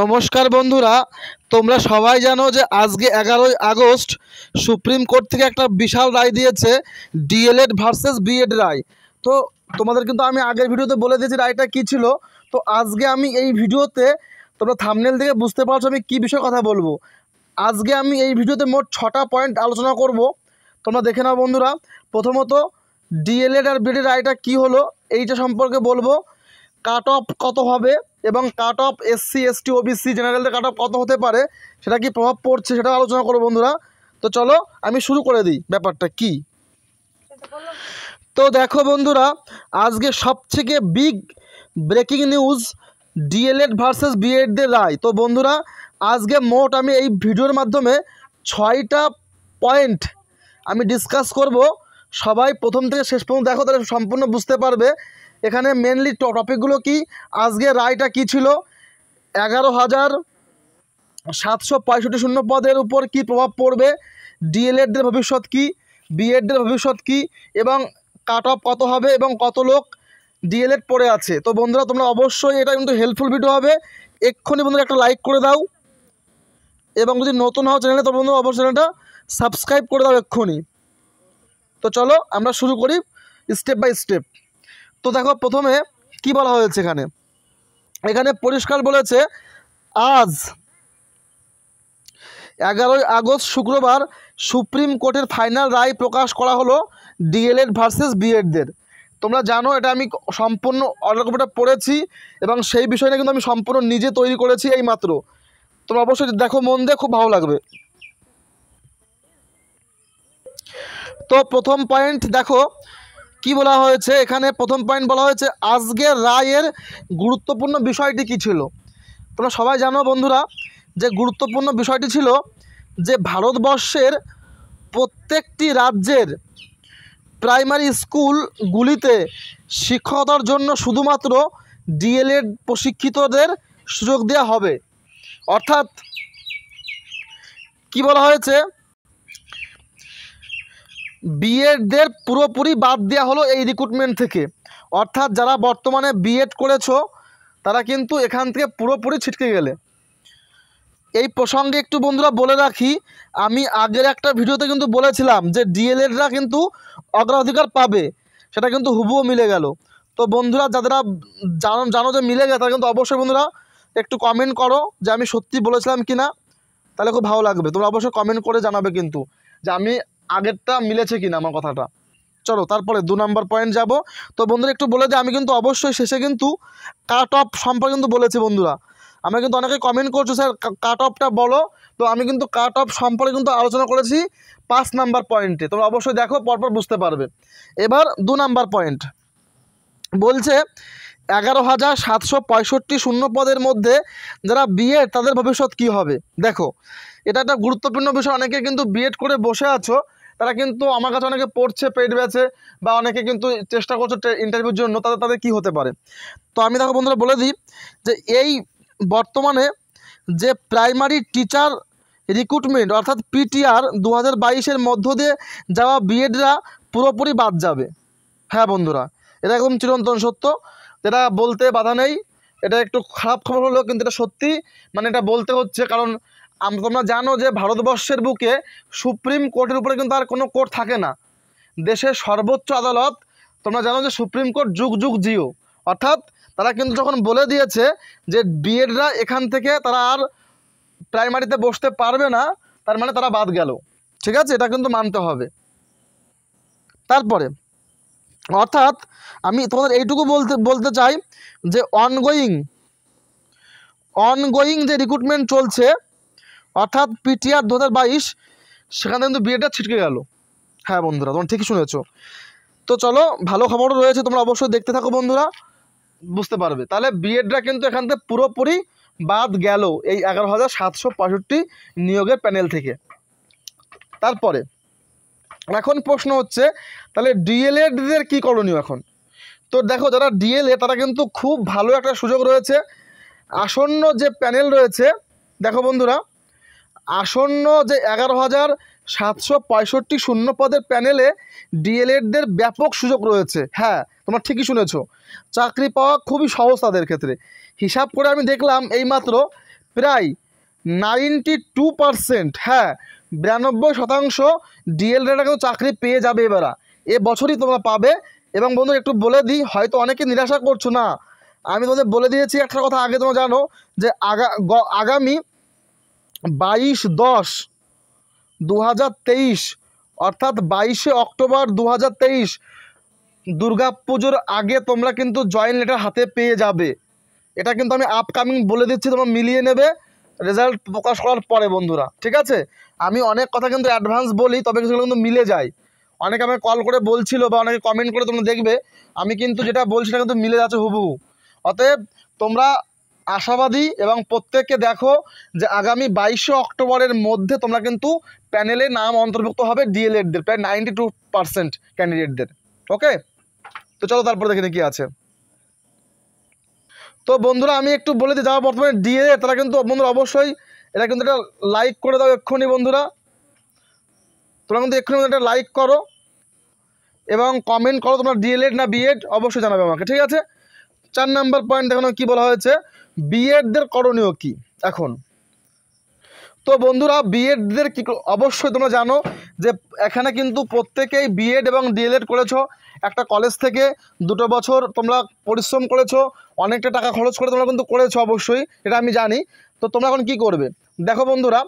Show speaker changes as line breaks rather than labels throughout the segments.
নমস্কার বন্ধুরা তোমরা সবাই জানো যে আজকে এগারোই আগস্ট সুপ্রিম কোর্ট থেকে একটা বিশাল রায় দিয়েছে ডিএলএড ভার্সেস বিএড রায় তো তোমাদের কিন্তু আমি আগের ভিডিওতে বলে দিয়েছি রায়টা কী ছিল তো আজকে আমি এই ভিডিওতে তোমরা থামনেল থেকে বুঝতে পারছো আমি কী বিষয়ে কথা বলবো আজকে আমি এই ভিডিওতে মোট ছটা পয়েন্ট আলোচনা করব তোমরা দেখে নাও বন্ধুরা প্রথমত ডিএলএড আর বিএড রায়টা কি হলো এইটা সম্পর্কে বলবো কাট অফ কত হবে এবং cut off SC ST OBC জেনারেলদের কাট অফ কত হতে পারে সেটা কি প্রভাব পড়ছে সেটা আলোচনা করবো বন্ধুরা তো চলো আমি শুরু করে দিই ব্যাপারটা কি তো দেখো বন্ধুরা আজকে সবথেকে big breaking news D El Ed versus বিএডদের রায় তো বন্ধুরা আজকে মোট আমি এই ভিডিওর মাধ্যমে ছয়টা পয়েন্ট আমি ডিসকাস করব সবাই প্রথম থেকে শেষ পর্যন্ত দেখো তাহলে সম্পূর্ণ বুঝতে পারবে এখানে মেনলি টপিকগুলো কি আজকে রায়টা কি ছিল এগারো হাজার সাতশো পঁয়ষট্টি শূন্য পদের উপর কি প্রভাব পড়বে ডিএলএডদের ভবিষ্যৎ কি বিএডদের ভবিষ্যৎ কি এবং কাট অফ কত হবে এবং কত লোক ডিএলএড পড়ে আছে তো বন্ধুরা তোমরা অবশ্যই এটা কিন্তু হেল্পফুল ভিডিও হবে এক্ষুনি বন্ধুরা একটা লাইক করে দাও এবং যদি নতুন হও চ্যানেলে তো বন্ধু অবশ্যই চ্যানেলটা সাবস্ক্রাইব করে দাও এক্ষুনি তো চলো আমরা শুরু করি স্টেপ বাই স্টেপ তো দেখো প্রথমে কি বলা হয়েছে এখানে এখানে পরিষ্কার বলেছে আজ এগারোই আগস্ট শুক্রবার সুপ্রিম কোর্টের ফাইনাল রায় প্রকাশ করা হলো ডিএলএড ভার্সেস বিএডদের তোমরা জানো এটা আমি সম্পূর্ণ অর্ডার কপিটা পড়েছি এবং সেই বিষয়টা কিন্তু আমি সম্পূর্ণ নিজে তৈরি করেছি এই মাত্র তোমরা অবশ্যই দেখো মন দিয়ে খুব ভালো লাগবে তো প্রথম পয়েন্ট দেখো কি বলা হয়েছে এখানে প্রথম পয়েন্ট বলা হয়েছে আজকের রায়ের গুরুত্বপূর্ণ বিষয়টি কি ছিল তোমরা সবাই জানো বন্ধুরা যে গুরুত্বপূর্ণ বিষয়টি ছিল যে ভারতবর্ষের প্রত্যেকটি রাজ্যের প্রাইমারি স্কুলগুলিতে শিক্ষকতার জন্য শুধুমাত্র ডিএলএড প্রশিক্ষিতদের সুযোগ দেওয়া হবে অর্থাৎ কি বলা হয়েছে বিএডদের পুরোপুরি বাদ দেওয়া হলো এই রিক্রুটমেন্ট থেকে অর্থাৎ যারা বর্তমানে বিএড করেছো তারা কিন্তু এখান থেকে পুরোপুরি ছিটকে গেলে এই প্রসঙ্গে একটু বন্ধুরা বলে রাখি আমি আগের একটা ভিডিওতে কিন্তু বলেছিলাম যে ডিএলএডরা কিন্তু অগ্রাধিকার পাবে সেটা কিন্তু হুবুও মিলে গেল তো বন্ধুরা যারা জানো জানো যে মিলে গেছে তারা কিন্তু অবশ্যই বন্ধুরা একটু কমেন্ট করো যে আমি সত্যি বলেছিলাম কি না তাহলে খুব ভালো লাগবে তোমরা অবশ্যই কমেন্ট করে জানাবে কিন্তু যে আমি আগেরটা মিলেছে কিনা আমার কথাটা চলো তারপরে দু নম্বর পয়েন্ট যাব তো বন্ধুরা একটু বলে দিই আমি কিন্তু অবশ্যই শেষে কিন্তু কাট অফ সম্পর্কে কিন্তু বলেছি বন্ধুরা আমি কিন্তু অনেকে কমেন্ট করছো স্যার কাট অফটা বলো তো আমি কিন্তু কাট অফ সম্পর্কে কিন্তু আলোচনা করেছি পাঁচ নাম্বার পয়েন্টে তোমরা অবশ্যই দেখো পরপর বুঝতে পারবে এবার দু নাম্বার পয়েন্ট বলছে এগারো হাজার সাতশো পঁয়ষট্টি শূন্য পদের মধ্যে যারা বিএড তাদের ভবিষ্যৎ কি হবে দেখো এটা একটা গুরুত্বপূর্ণ বিষয় অনেকে কিন্তু বিএড করে বসে আছো তারা কিন্তু আমার কাছে অনেকে পড়ছে পেড ব্যাচে বা অনেকে কিন্তু চেষ্টা করছে ইন্টারভিউর জন্য তাদের তাদের কী হতে পারে তো আমি দেখো বন্ধুরা বলে দিই যে এই বর্তমানে যে প্রাইমারি টিচার রিক্রুটমেন্ট অর্থাৎ পিটিআর দু হাজার বাইশের মধ্য দিয়ে যাওয়া বিএডরা পুরোপুরি বাদ যাবে হ্যাঁ বন্ধুরা এটা একদম চিরন্তন সত্য এটা বলতে বাধা নেই এটা একটু খারাপ খবর হলো কিন্তু এটা সত্যি মানে এটা বলতে হচ্ছে কারণ তোমরা জানো যে ভারতবর্ষের বুকে সুপ্রিম কোর্টের উপরে কিন্তু আর কোনো কোর্ট থাকে না দেশের সর্বোচ্চ আদালত তোমরা জানো যে সুপ্রিম কোর্ট যুগ যুগ জিও অর্থাৎ তারা কিন্তু যখন বলে দিয়েছে যে বিএডরা এখান থেকে তারা আর প্রাইমারিতে বসতে পারবে না তার মানে তারা বাদ গেল ঠিক আছে এটা কিন্তু মানতে হবে তারপরে অর্থাৎ আমি তোমাদের এইটুকু বলতে বলতে চাই যে অনগোয়িং অনগোয়িং যে রিক্রুটমেন্ট চলছে অর্থাৎ পিটিআর দু হাজার বাইশ সেখানে কিন্তু বিয়েটা ছিটকে গেল হ্যাঁ বন্ধুরা তোমরা ঠিকই শুনেছ তো চলো ভালো খবরও রয়েছে তোমরা অবশ্যই দেখতে থাকো বন্ধুরা বুঝতে পারবে তাহলে বিএডরা কিন্তু এখান থেকে পুরোপুরি বাদ গেল এই এগারো হাজার সাতশো পঁয়ষট্টি নিয়োগের প্যানেল থেকে তারপরে এখন প্রশ্ন হচ্ছে তাহলে ডিএলএডদের কী করণীয় এখন তো দেখো যারা ডিএলএ তারা কিন্তু খুব ভালো একটা সুযোগ রয়েছে আসন্ন যে প্যানেল রয়েছে দেখো বন্ধুরা আসন্ন যে এগারো হাজার সাতশো পঁয়ষট্টি শূন্য পদের প্যানেলে ডিএলএডদের ব্যাপক সুযোগ রয়েছে হ্যাঁ তোমার ঠিকই শুনেছ চাকরি পাওয়া খুবই সহজ তাদের ক্ষেত্রে হিসাব করে আমি দেখলাম এইমাত্র প্রায় নাইনটি টু পারসেন্ট হ্যাঁ বিরানব্বই শতাংশ ডিএলএডরা কিন্তু চাকরি পেয়ে যাবে এবারা এ বছরই তোমরা পাবে এবং বন্ধু একটু বলে দিই হয়তো অনেকে নিরাশা করছো না আমি তোমাদের বলে দিয়েছি একটা কথা আগে তোমরা জানো যে আগা আগামী বাইশ দশ দু অর্থাৎ বাইশে অক্টোবর দু হাজার তেইশ আগে তোমরা কিন্তু জয়েন লেটার হাতে পেয়ে যাবে এটা কিন্তু আমি আপকামিং বলে দিচ্ছি তোমরা মিলিয়ে নেবে রেজাল্ট প্রকাশ করার পরে বন্ধুরা ঠিক আছে আমি অনেক কথা কিন্তু অ্যাডভান্স বলি তবে সেগুলো কিন্তু মিলে যায় অনেকে আমাকে কল করে বলছিল বা অনেকে কমেন্ট করে তোমরা দেখবে আমি কিন্তু যেটা বলছি কিন্তু মিলে যাচ্ছে হুবহু অতএব তোমরা আশাবাদী এবং প্রত্যেককে দেখো যে আগামী বাইশে অক্টোবরের মধ্যে তোমরা কিন্তু প্যানেলে নাম অন্তর্ভুক্ত হবে ডিএলএডদের প্রায় নাইনটি টু পারসেন্ট ক্যান্ডিডেটদের ওকে তো চলো তারপর দেখে কি আছে তো বন্ধুরা আমি একটু বলে দিই যারা বর্তমানে ডিএ তারা কিন্তু বন্ধুরা অবশ্যই এটা কিন্তু একটা লাইক করে দাও এক্ষুনি বন্ধুরা তোমরা কিন্তু এক্ষুনি একটা লাইক করো এবং কমেন্ট করো তোমরা ডিএলএড না বিএড অবশ্যই জানাবে আমাকে ঠিক আছে চার নাম্বার পয়েন্ট দেখানো কি বলা হয়েছে বিএডদের করণীয় কি এখন তো বন্ধুরা বিএডদের কি অবশ্যই তোমরা জানো যে এখানে কিন্তু প্রত্যেকেই বিএড এবং ডিএলএড করেছো একটা কলেজ থেকে দুটো বছর তোমরা পরিশ্রম করেছো অনেকটা টাকা খরচ করে তোমরা কিন্তু করেছো অবশ্যই এটা আমি জানি তো তোমরা এখন কি করবে দেখো বন্ধুরা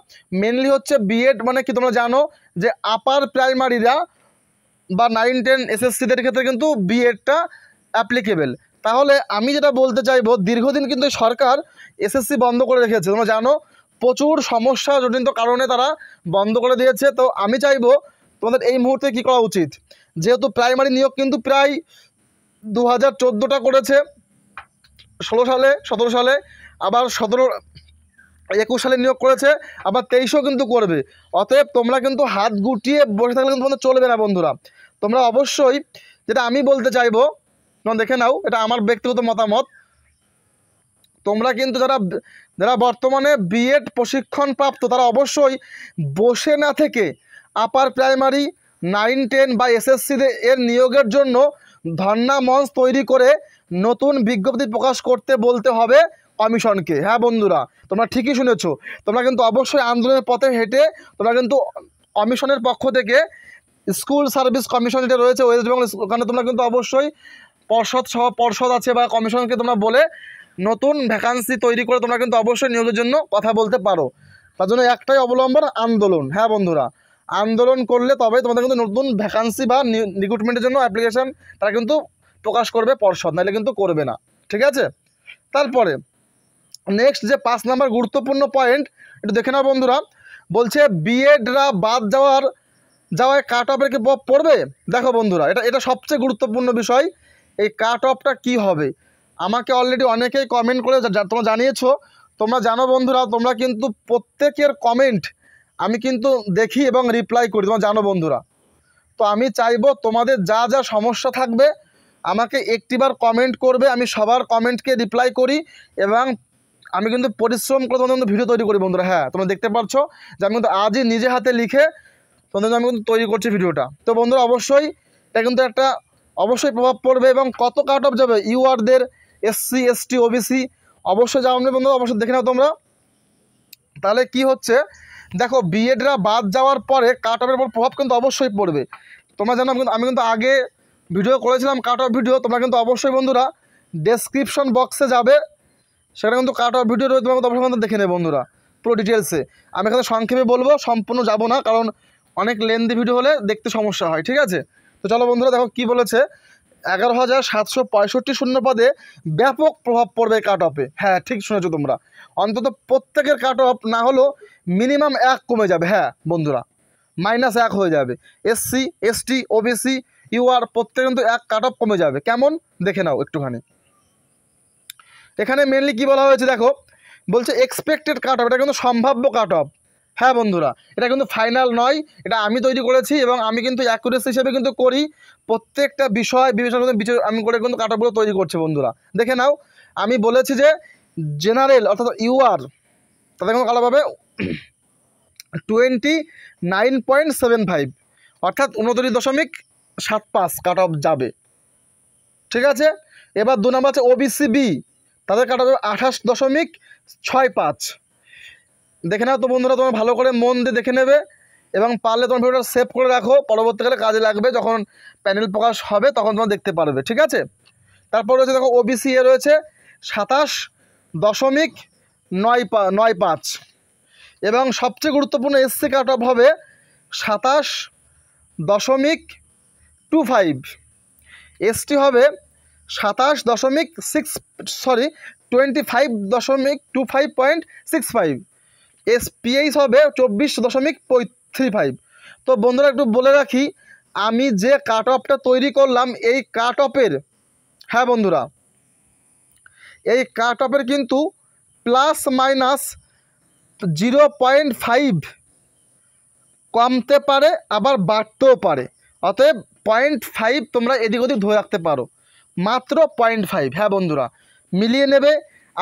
মেনলি হচ্ছে বিএড মানে কি তোমরা জানো যে আপার প্রাইমারিরা বা নাইন টেন এসএসসিদের ক্ষেত্রে কিন্তু বিএডটা অ্যাপ্লিকেবেল তাহলে আমি যেটা বলতে চাইবো দীর্ঘদিন কিন্তু সরকার এসএসসি বন্ধ করে রেখেছে তোমরা জানো প্রচুর সমস্যা জনিত কারণে তারা বন্ধ করে দিয়েছে তো আমি চাইবো তোমাদের এই মুহূর্তে কি করা উচিত যেহেতু প্রাইমারি নিয়োগ কিন্তু প্রায় দু হাজার করেছে ষোলো সালে সতেরো সালে আবার সতেরো একুশ সালে নিয়োগ করেছে আবার তেইশও কিন্তু করবে অতএব তোমরা কিন্তু হাত গুটিয়ে বসে থাকলে কিন্তু তোমাদের চলবে না বন্ধুরা তোমরা অবশ্যই যেটা আমি বলতে চাইবো তোমরা দেখে নাও এটা আমার ব্যক্তিগত মতামত তোমরা কিন্তু যারা যারা বর্তমানে বিএড প্রশিক্ষণ প্রাপ্ত তারা অবশ্যই বসে না থেকে আপার প্রাইমারি নাইন টেন বা এসএসসি এর নিয়োগের জন্য ধর্না মঞ্চ তৈরি করে নতুন বিজ্ঞপ্তি প্রকাশ করতে বলতে হবে কমিশনকে হ্যাঁ বন্ধুরা তোমরা ঠিকই শুনেছো তোমরা কিন্তু অবশ্যই আন্দোলনের পথে হেঁটে তোমরা কিন্তু কমিশনের পক্ষ থেকে স্কুল সার্ভিস কমিশন যেটা রয়েছে ওয়েস্ট বেঙ্গল ওখানে তোমরা কিন্তু অবশ্যই পর্ষদ সহ পর্ষদ আছে বা কমিশনকে তোমরা বলে নতুন ভ্যাকান্সি তৈরি করে তোমরা কিন্তু অবশ্যই নিয়োগের জন্য কথা বলতে পারো তার জন্য একটাই অবলম্বন আন্দোলন হ্যাঁ বন্ধুরা আন্দোলন করলে তবে তোমাদের কিন্তু নতুন ভ্যাকান্সি বা রিক্রুটমেন্টের জন্য অ্যাপ্লিকেশান তারা কিন্তু প্রকাশ করবে পর্ষদ নাহলে কিন্তু করবে না ঠিক আছে তারপরে নেক্সট যে পাঁচ নাম্বার গুরুত্বপূর্ণ পয়েন্ট একটু দেখে নাও বন্ধুরা বলছে বিএডরা বাদ যাওয়ার যাওয়ায় কাট অফের কি পড়বে দেখো বন্ধুরা এটা এটা সবচেয়ে গুরুত্বপূর্ণ বিষয় এই কাট অফটা কী হবে আমাকে অলরেডি অনেকেই কমেন্ট করে তোমরা জানিয়েছো তোমরা জানো বন্ধুরা তোমরা কিন্তু প্রত্যেকের কমেন্ট আমি কিন্তু দেখি এবং রিপ্লাই করি তোমরা জানো বন্ধুরা তো আমি চাইবো তোমাদের যা যা সমস্যা থাকবে আমাকে একটিবার কমেন্ট করবে আমি সবার কমেন্টকে রিপ্লাই করি এবং আমি কিন্তু পরিশ্রম করে তোমাদের ভিডিও তৈরি করি বন্ধুরা হ্যাঁ তোমরা দেখতে পাচ্ছ যে আমি কিন্তু আজই নিজে হাতে লিখে তোমাদের আমি কিন্তু তৈরি করছি ভিডিওটা তো বন্ধুরা অবশ্যই এটা কিন্তু একটা অবশ্যই প্রভাব পড়বে এবং কত কাট অফ যাবে ইউআরদের এসসি এসটি ওবিসি অবশ্যই যাওয়া নেই বন্ধুরা অবশ্যই দেখে নাও তোমরা তাহলে কি হচ্ছে দেখো বিএডরা বাদ যাওয়ার পরে কাট অফের উপর প্রভাব কিন্তু অবশ্যই পড়বে তোমরা জানো আমি কিন্তু আগে ভিডিও করেছিলাম কাট অফ ভিডিও তোমরা কিন্তু অবশ্যই বন্ধুরা ডেসক্রিপশন বক্সে যাবে সেটা কিন্তু কাট অফ ভিডিও রয়েছে তোমাকে অবশ্যই কিন্তু দেখে নেবে বন্ধুরা পুরো ডিটেলসে আমি এখানে সংক্ষেপে বলবো সম্পূর্ণ যাব না কারণ অনেক লেন্দি ভিডিও হলে দেখতে সমস্যা হয় ঠিক আছে তো চলো বন্ধুরা দেখো কি বলেছে এগারো হাজার সাতশো পঁয়ষট্টি শূন্যপদে পদে ব্যাপক প্রভাব পড়বে কাট অফে হ্যাঁ ঠিক শুনেছো তোমরা অন্তত প্রত্যেকের কাট অফ না হলেও মিনিমাম এক কমে যাবে হ্যাঁ বন্ধুরা মাইনাস এক হয়ে যাবে এসসি এসটি ওবিসি ইউআর প্রত্যেক কিন্তু এক কাট অফ কমে যাবে কেমন দেখে নাও একটুখানি এখানে মেনলি কি বলা হয়েছে দেখো বলছে এক্সপেক্টেড কাট অফ এটা কিন্তু সম্ভাব্য কাট অফ হ্যাঁ বন্ধুরা এটা কিন্তু ফাইনাল নয় এটা আমি তৈরি করেছি এবং আমি কিন্তু অ্যাকুরেস হিসেবে কিন্তু করি প্রত্যেকটা বিষয় বিবেচনা করে আমি করে কিন্তু কাটাগুলো তৈরি করছি বন্ধুরা দেখে নাও আমি বলেছি যে জেনারেল অর্থাৎ ইউআর তাদের কিন্তু কাটা পাবে twenty nine point seven five অর্থাৎ উনত্রিশ দশমিক সাত পাঁচ কাট অফ যাবে ঠিক আছে এবার দু নম্বর আছে ওবিসি বি তাদের কাট অফ আঠাশ দশমিক ছয় পাঁচ দেখে নাও তো বন্ধুরা তোমার ভালো করে মন দিয়ে দেখে নেবে এবং পারলে তোমার ভিডিওটা সেভ করে রাখো পরবর্তীকালে কাজে লাগবে যখন প্যানেল প্রকাশ হবে তখন তোমরা দেখতে পারবে ঠিক আছে তারপর রয়েছে দেখো ওবিসি এ রয়েছে সাতাশ দশমিক নয় পা নয় পাঁচ এবং সবচেয়ে গুরুত্বপূর্ণ এসসি কাট অফ হবে সাতাশ দশমিক টু ফাইভ এসটি হবে সাতাশ দশমিক সিক্স সরি টোয়েন্টি ফাইভ দশমিক two five point six five SPH হবে চব্বিশ দশমিক থ্রি ফাইভ তো বন্ধুরা একটু বলে রাখি আমি যে কাট অফটা তৈরি করলাম এই কাট অফের হ্যাঁ বন্ধুরা এই কাট অফের কিন্তু plus minus zero point five কমতে পারে আবার বাড়তেও পারে অতএব পয়েন্ট ফাইভ তোমরা এদিক ওদিক ধরে রাখতে পারো মাত্র পয়েন্ট ফাইভ হ্যাঁ বন্ধুরা মিলিয়ে নেবে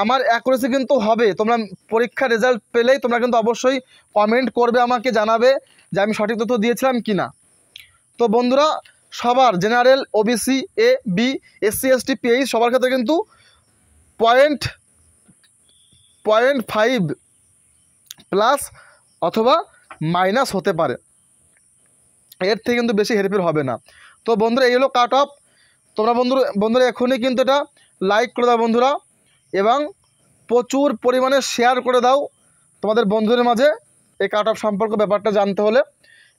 আমার অ্যাকুরেসি কিন্তু হবে তোমরা পরীক্ষা রেজাল্ট পেলেই তোমরা কিন্তু অবশ্যই কমেন্ট করবে আমাকে জানাবে যে আমি সঠিক তথ্য দিয়েছিলাম কি না তো বন্ধুরা সবার general OBC A B SC ST PH সবার ক্ষেত্রে কিন্তু পয়েন্ট পয়েন্ট ফাইভ প্লাস অথবা মাইনাস হতে পারে এর থেকে কিন্তু বেশি হেরফের হবে না তো বন্ধুরা এই হলো কাট অফ তোমরা বন্ধুরা বন্ধুরা এখনই কিন্তু এটা লাইক করে দাও বন্ধুরা এবং প্রচুর পরিমাণে শেয়ার করে দাও তোমাদের বন্ধুদের মাঝে এই কাট অফ সম্পর্ক ব্যাপারটা জানতে হলে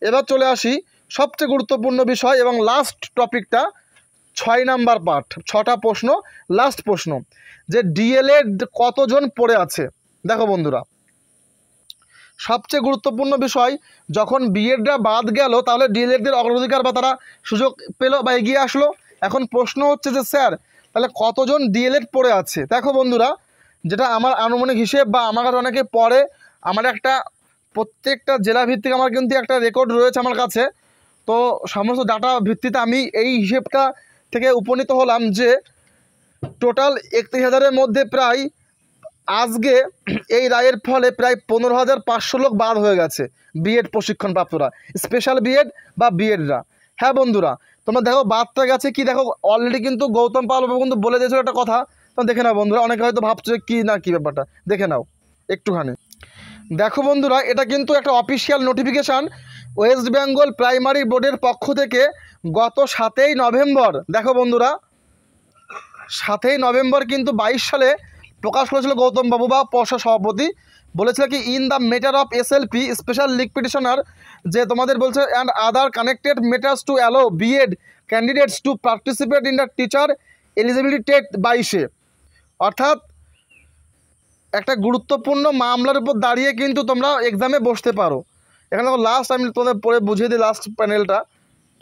এবার চলে আসি সবচেয়ে গুরুত্বপূর্ণ বিষয় এবং লাস্ট টপিকটা ছয় নাম্বার পার্ট ছটা প্রশ্ন লাস্ট প্রশ্ন যে ডিএলএ কতজন পড়ে আছে দেখো বন্ধুরা সবচেয়ে গুরুত্বপূর্ণ বিষয় যখন বিএডরা বাদ গেল তাহলে ডিএলএডদের অগ্রাধিকার বা তারা সুযোগ পেল বা এগিয়ে আসলো এখন প্রশ্ন হচ্ছে যে স্যার তাহলে কতজন ডিএলএড পড়ে আছে দেখো বন্ধুরা যেটা আমার আনুমানিক হিসেব বা আমার কাছে অনেকে পড়ে আমার একটা প্রত্যেকটা জেলা ভিত্তিক আমার কিন্তু একটা রেকর্ড রয়েছে আমার কাছে তো সমস্ত ডাটা ভিত্তিতে আমি এই হিসেবটা থেকে উপনীত হলাম যে টোটাল একত্রিশ হাজারের মধ্যে প্রায় আজকে এই রায়ের ফলে প্রায় পনেরো হাজার পাঁচশো লোক বাদ হয়ে গেছে বিএড প্রশিক্ষণপ্রাপ্তরা স্পেশাল বিএড বা বিএডরা হ্যাঁ বন্ধুরা তোমরা দেখো বাদটা গেছে কি দেখো অলরেডি কিন্তু গৌতম পাল কিন্তু বলে দিয়েছিল একটা কথা তোমরা দেখে নাও বন্ধুরা অনেকে হয়তো ভাবছে কি না কি ব্যাপারটা দেখে নাও একটুখানি দেখো বন্ধুরা এটা কিন্তু একটা official notification West Bengal primary বোর্ডের পক্ষ থেকে গত সাতই নভেম্বর দেখো বন্ধুরা সাতই নভেম্বর কিন্তু বাইশ সালে প্রকাশ করেছিল গৌতমবাবু বা পর্ষদ সভাপতি বলেছিল কি in the matter of S LP special leave petitioner যে তোমাদের বলছে and other connected matters to allow B Ed candidates to participate in the teacher eligibility TET বাইশে অর্থাৎ একটা গুরুত্বপূর্ণ মামলার উপর দাঁড়িয়ে কিন্তু তোমরা এক্সামে বসতে পারো এখানে লাস্ট আমি তোমাদের পরে বুঝিয়ে দিই লাস্ট প্যানেলটা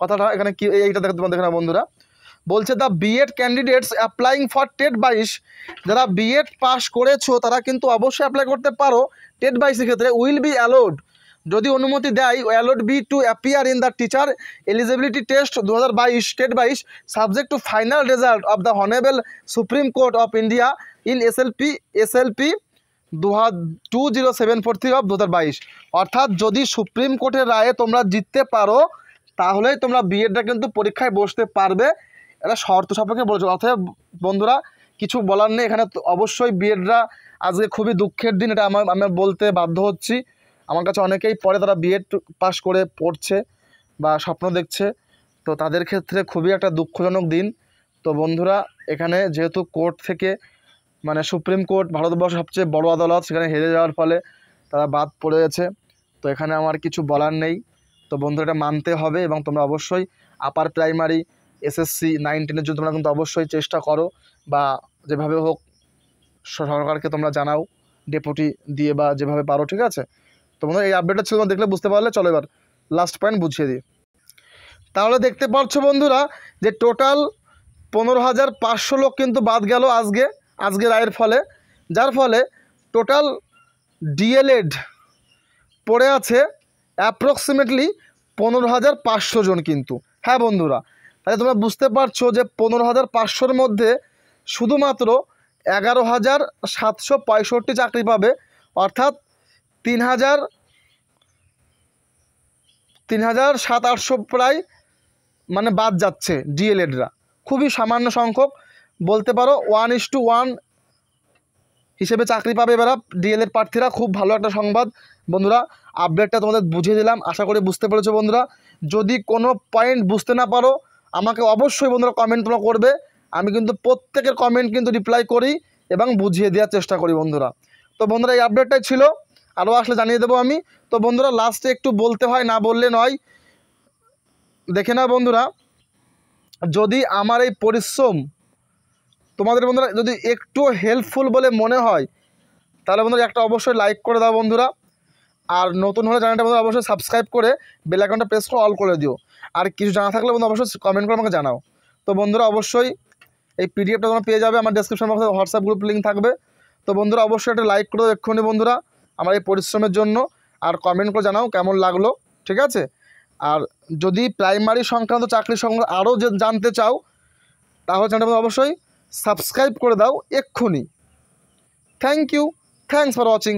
কথাটা এখানে কি এইটা দেখো তোমাদের এখানে বন্ধুরা বলছে the B Ed candidates applying for TET বাইশ যারা বিএড পাস করেছো তারা কিন্তু অবশ্যই অ্যাপ্লাই করতে পারো টেট বাইশের ক্ষেত্রে উইল বি অ্যালোড যদি অনুমতি দেয় allowed be to appear in the teacher eligibility test দু হাজার বাইশ স্টেট বাইশ subject to final result of the honourable Supreme Court of India in S L P দু two zero seven four three of দু হাজার বাইশ অর্থাৎ যদি সুপ্রিম কোর্টের রায়ে তোমরা জিততে পারো তাহলেই তোমরা বিএডটা কিন্তু পরীক্ষায় বসতে পারবে এটা শর্ত সাপেক্ষে বলেছে অর্থাৎ বন্ধুরা কিছু বলার নেই এখানে অবশ্যই বিএডরা আজকে খুবই দুঃখের দিন এটা আমার আমি বলতে বাধ্য হচ্ছি আমার কাছে অনেকেই পরে তারা বিএড পাশ করে পড়ছে বা স্বপ্ন দেখছে তো তাদের ক্ষেত্রে খুবই একটা দুঃখজনক দিন তো বন্ধুরা এখানে যেহেতু কোর্ট থেকে মানে সুপ্রিম কোর্ট ভারতবর্ষ সবচেয়ে বড় আদালত সেখানে হেরে যাওয়ার ফলে তারা বাদ পড়ে গেছে তো এখানে আমার কিছু বলার নেই তো বন্ধুরা এটা মানতে হবে এবং তোমরা অবশ্যই আপার প্রাইমারি এসএসসি নাইন টেনের জন্য তোমরা কিন্তু অবশ্যই চেষ্টা করো বা যেভাবে হোক সরকারকে তোমরা জানাও ডেপুটি দিয়ে বা যেভাবে পারো ঠিক আছে তোমরা এই আপডেটটা ছিল তোমরা দেখলে বুঝতে পারলে চলো এবার লাস্ট পয়েন্ট বুঝিয়ে দিই তাহলে দেখতে পাচ্ছ বন্ধুরা যে টোটাল পনেরো হাজার পাঁচশো লোক কিন্তু বাদ গেল আজকে আজকে রায়ের ফলে যার ফলে টোটাল ডিএলএড পড়ে আছে অ্যাপ্রক্সিমেটলি পনেরো হাজার পাঁচশো জন কিন্তু হ্যাঁ বন্ধুরা তাহলে তোমরা বুঝতে পারছো যে পনেরো হাজার পাঁচশোর মধ্যে শুধুমাত্র এগারো হাজার সাতশো পঁয়ষট্টি চাকরি পাবে অর্থাৎ তিন হাজার তিন হাজার সাত আটশো প্রায় মানে বাদ যাচ্ছে ডিএলএডরা খুবই সামান্য সংখ্যক বলতে পারো ওয়ান ইস টু ওয়ান হিসেবে চাকরি পাবে এবার ডিএলএড প্রার্থীরা খুব ভালো একটা সংবাদ বন্ধুরা আপডেটটা তোমাদের বুঝিয়ে দিলাম আশা করি বুঝতে পেরেছো বন্ধুরা যদি কোনো পয়েন্ট বুঝতে না পারো আমাকে অবশ্যই বন্ধুরা কমেন্ট তোমরা করবে আমি কিন্তু প্রত্যেকের কমেন্ট কিন্তু রিপ্লাই করি এবং বুঝিয়ে দেওয়ার চেষ্টা করি বন্ধুরা তো বন্ধুরা এই আপডেটটাই ছিল আরও আসলে জানিয়ে দেবো আমি তো বন্ধুরা লাস্টে একটু বলতে হয় না বললে নয় দেখে না বন্ধুরা যদি আমার এই পরিশ্রম তোমাদের বন্ধুরা যদি একটু হেল্পফুল বলে মনে হয় তাহলে বন্ধুরা একটা অবশ্যই লাইক করে দাও বন্ধুরা আর নতুন হলে চ্যানেলটা বন্ধু অবশ্যই সাবস্ক্রাইব করে বেল আইকনটা প্রেস করে অল করে দিও আর কিছু জানা থাকলে বন্ধু অবশ্যই কমেন্ট করে আমাকে জানাও তো বন্ধুরা অবশ্যই এই পিডিএফটা তোমরা পেয়ে যাবে আমার ডেসক্রিপশন বক্সে হোয়াটসঅ্যাপ গ্রুপ লিঙ্ক থাকবে তো বন্ধুরা অবশ্যই একটা লাইক করে এক্ষুনি বন্ধুরা আমার এই পরিশ্রমের জন্য আর কমেন্ট করে জানাও কেমন লাগলো ঠিক আছে আর যদি প্রাইমারি সংক্রান্ত চাকরি সংক্রান্ত আরও যে জানতে চাও তাহলে চ্যানেলটা অবশ্যই সাবস্ক্রাইব করে দাও এক্ষুনি thank you thanks for watching